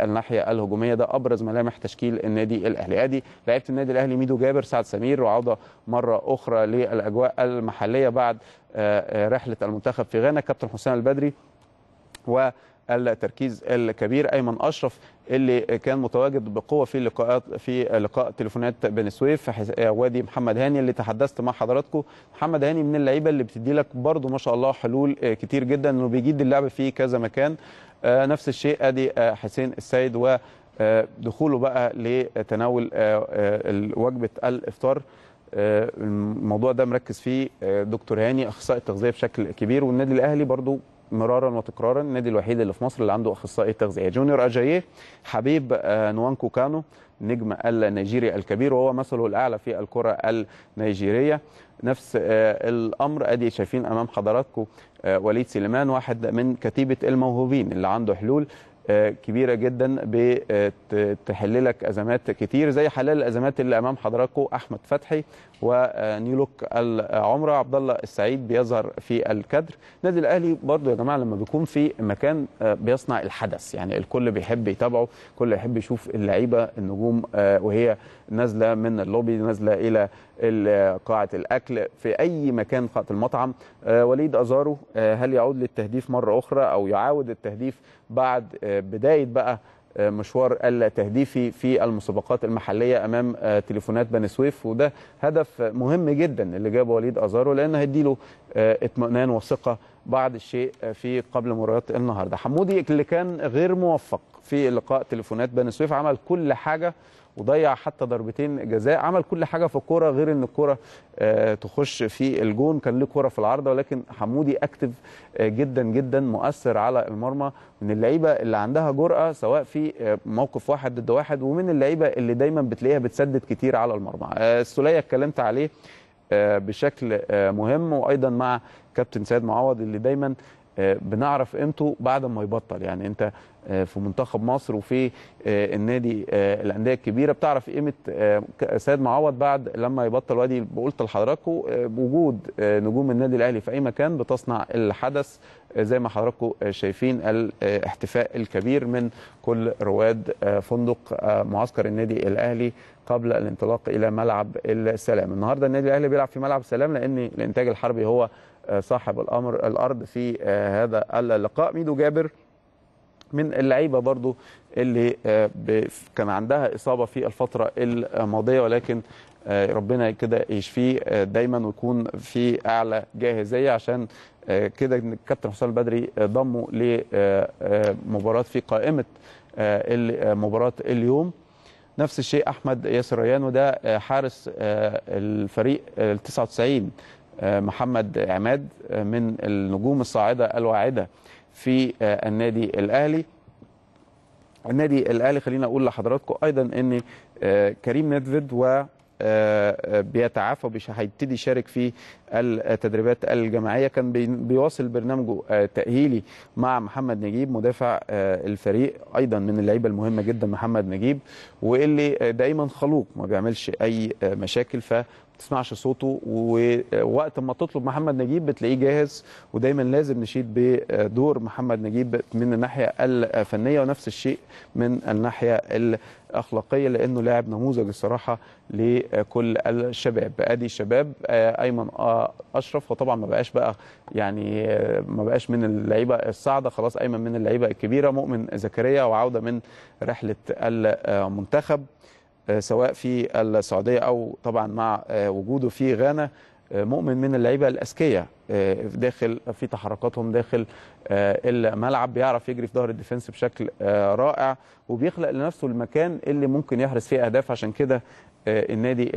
الناحيه الهجوميه ده ابرز ملامح تشكيل النادي الاهلي ادي لعيبه النادي الاهلي ميدو جابر سعد سمير وعوده مره اخرى للاجواء المحليه بعد آه، آه، رحله المنتخب في غانا كابتن حسام البدري و التركيز الكبير ايمن اشرف اللي كان متواجد بقوه في لقاءات في لقاء تليفونات بني سويف آه، وادي محمد هاني اللي تحدثت مع حضراتكم محمد هاني من اللعيبه اللي بتدي لك برده ما شاء الله حلول آه، كتير جدا انه بيجيد اللعب في كذا مكان آه، نفس الشيء ادي حسين السيد ودخوله بقى لتناول وجبه الافطار الموضوع ده مركز فيه دكتور هاني اخصائي التغذيه بشكل كبير والنادي الاهلي برضو مرارا وتكرارا النادي الوحيد اللي في مصر اللي عنده اخصائي تغذيه جونيور اجاييه حبيب آه، نوانكو كانو نجم النيجيري الكبير وهو مثله الاعلى في الكره النيجيريه نفس آه، الامر ادي شايفين امام حضراتكم آه، وليد سليمان واحد من كتيبه الموهوبين اللي عنده حلول آه، كبيره جدا بتحل لك ازمات كتير زي حلال الازمات اللي امام حضراتكم احمد فتحي ونيلوك العمره عبد الله السعيد بيظهر في الكادر النادي الاهلي برضو يا جماعه لما بيكون في مكان آه، بيصنع الحدث يعني الكل بيحب يتابعه الكل يحب يشوف اللعيبه النجوم آه، وهي نازله من اللوبي نازله الى قاعه الاكل في اي مكان قاعه المطعم وليد ازارو هل يعود للتهديف مره اخرى او يعاود التهديف بعد بدايه بقى آه، مشوار التهديفي في المسابقات المحليه امام آه، تليفونات بني سويف وده هدف مهم جدا اللي جابه وليد ازارو لان هيديله آه، اطمئنان وثقه بعض الشيء في قبل مباريات النهارده حمودي اللي كان غير موفق في لقاء تليفونات بني سويف عمل كل حاجه وضيع حتى ضربتين جزاء عمل كل حاجه في الكوره غير ان الكوره آه، تخش في الجون كان له كوره في العارضه ولكن حمودي اكتف آه، جدا جدا مؤثر على المرمى من اللعيبه اللي عندها جرأه سواء في آه، موقف واحد ضد واحد ومن اللعيبه اللي دايما بتلاقيها بتسدد كتير على المرمى السوليه اتكلمت عليه آه، بشكل آه، مهم وايضا مع كابتن سيد معوض اللي دايما آه، بنعرف قيمته بعد ما يبطل يعني انت آه، في منتخب مصر وفي آه، النادي الانديه الكبيره بتعرف قيمه سيد معوض بعد لما يبطل وادي بقولت لحضراتكم بوجود نجوم النادي الاهلي في اي مكان بتصنع الحدث زي ما حضراتكم شايفين الاحتفاء الكبير من كل رواد فندق معسكر النادي الاهلي قبل الانطلاق الى ملعب السلام النهارده النادي الاهلي بيلعب في ملعب سلام لان الانتاج الحربي هو آه، صاحب الامر الارض في آه، هذا اللقاء ميدو جابر من اللعيبه برضو اللي آه، كان عندها اصابه في الفتره الماضيه ولكن ربنا كده يشفيه دايما ويكون في اعلى جاهزيه عشان كده الكابتن حسام البدري ضمه لمباراه في قائمه مباراه اليوم نفس الشيء احمد ياسر ريان وده حارس الفريق ال 99 آه، محمد عماد آه، من النجوم الصاعدة الواعدة في آه، النادي الأهلي النادي الأهلي خلينا أقول لحضراتكم أيضا أن كريم نيدفيد و بيتعافى هيبتدي يشارك في التدريبات الجماعيه كان بيواصل برنامجه تاهيلي مع محمد نجيب مدافع الفريق ايضا من اللعيبه المهمه جدا محمد نجيب واللي دايما خلوق ما بيعملش اي مشاكل ف تسمعش صوته ووقت ما تطلب محمد نجيب بتلاقيه جاهز ودايما لازم نشيد بدور محمد نجيب من الناحيه الفنيه ونفس الشيء من الناحيه الاخلاقيه لانه لاعب نموذج الصراحه لكل الشباب ادي الشباب آه، ايمن آه، اشرف وطبعا ما بقاش بقى يعني آه، ما بقاش من اللعيبه الصاعده خلاص ايمن من اللعيبه الكبيره مؤمن زكريا وعوده من رحله المنتخب آه، سواء في السعوديه او طبعا مع آه، وجوده في غانا آه، مؤمن من اللعيبه الاذكياء داخل في تحركاتهم داخل الملعب بيعرف يجري في ظهر الديفنس بشكل رائع وبيخلق لنفسه المكان اللي ممكن يحرز فيه اهداف عشان كده النادي